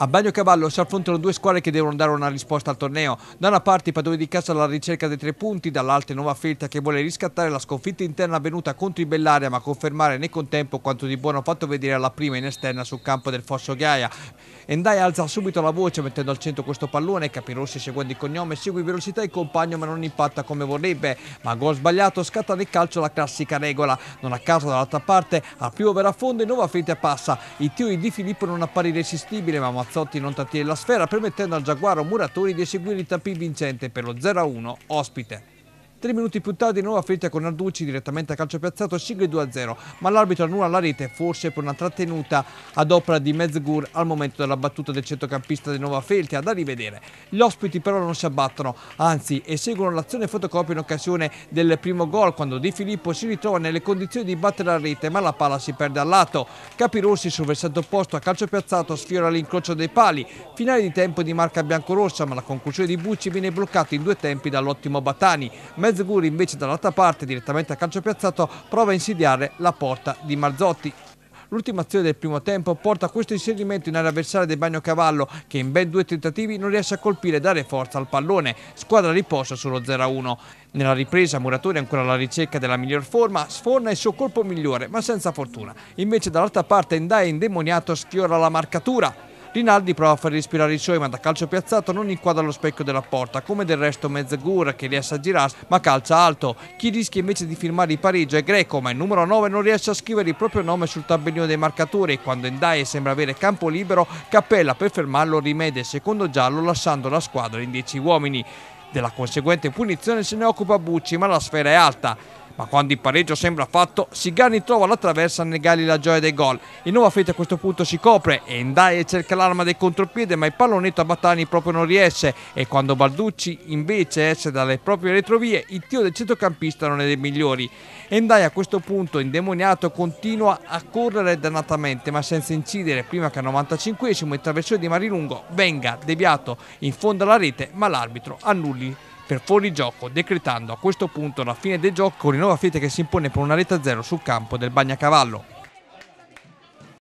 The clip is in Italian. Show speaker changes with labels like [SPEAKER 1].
[SPEAKER 1] A Bagno Cavallo si affrontano due squadre che devono dare una risposta al torneo. Da una parte i padroni di casa alla ricerca dei tre punti, dall'altra Nuova Felta che vuole riscattare la sconfitta interna avvenuta contro i Bellaria ma confermare nel contempo quanto di buono fatto vedere alla prima in esterna sul campo del Fosso Ghiaia. Endai alza subito la voce mettendo al centro questo pallone, Capirossi seguendo il cognome, segue velocità il compagno ma non impatta come vorrebbe, ma gol sbagliato scatta nel calcio la classica regola, non a caso dall'altra parte a più piovere a fondo e nuova finta passa, il tiro di Di Filippo non appare irresistibile ma Mazzotti non trattiene la sfera permettendo al Giaguaro Muratori di eseguire il tapì vincente per lo 0-1 ospite. Tre minuti più tardi, nuova ferita con Arducci direttamente a calcio piazzato, sigle 2-0, ma l'arbitro annulla la rete, forse per una trattenuta ad opera di Mezgur al momento della battuta del centrocampista di Nuova Feltia, da rivedere. Gli ospiti però non si abbattono, anzi eseguono l'azione fotocopia in occasione del primo gol, quando Di Filippo si ritrova nelle condizioni di battere la rete, ma la palla si perde al lato. Capirossi sul versante opposto a calcio piazzato sfiora l'incrocio dei pali, finale di tempo di marca biancorossa, ma la conclusione di Bucci viene bloccata in due tempi dall'ottimo Batani. Mezzguri invece dall'altra parte, direttamente a calcio piazzato, prova a insidiare la porta di Marzotti. L'ultima azione del primo tempo porta a questo inserimento in area avversaria del Bagnocavallo che in ben due tentativi non riesce a colpire e dare forza al pallone, squadra riposta sullo 0-1. Nella ripresa Muratori ancora alla ricerca della miglior forma, sforna il suo colpo migliore ma senza fortuna. Invece dall'altra parte Endai indemoniato sfiora la marcatura, Rinaldi prova a far respirare i suoi ma da calcio piazzato non inquadra lo specchio della porta come del resto Mezzagur che riesce a girarsi ma calcia alto. Chi rischia invece di firmare il pareggio è Greco ma il numero 9 non riesce a scrivere il proprio nome sul tabellino dei marcatori quando Endaie sembra avere campo libero Cappella per fermarlo rimede il secondo giallo lasciando la squadra in 10 uomini. Della conseguente punizione se ne occupa Bucci ma la sfera è alta ma quando il pareggio sembra fatto, Sigani trova la traversa a negargli la gioia dei gol. Il nuovo Fete a questo punto si copre, e Endaie cerca l'arma del contropiede ma il pallonetto a Battani proprio non riesce e quando Balducci invece esce dalle proprie retrovie, il tiro del centrocampista non è dei migliori. Endai a questo punto indemoniato continua a correre dannatamente ma senza incidere prima che al 95esimo il traversore di Marilungo venga deviato in fondo alla rete ma l'arbitro annulli per fuorigioco, decretando a questo punto la fine del gioco con nuova Fiete che si impone per una rete a zero sul campo del Bagnacavallo.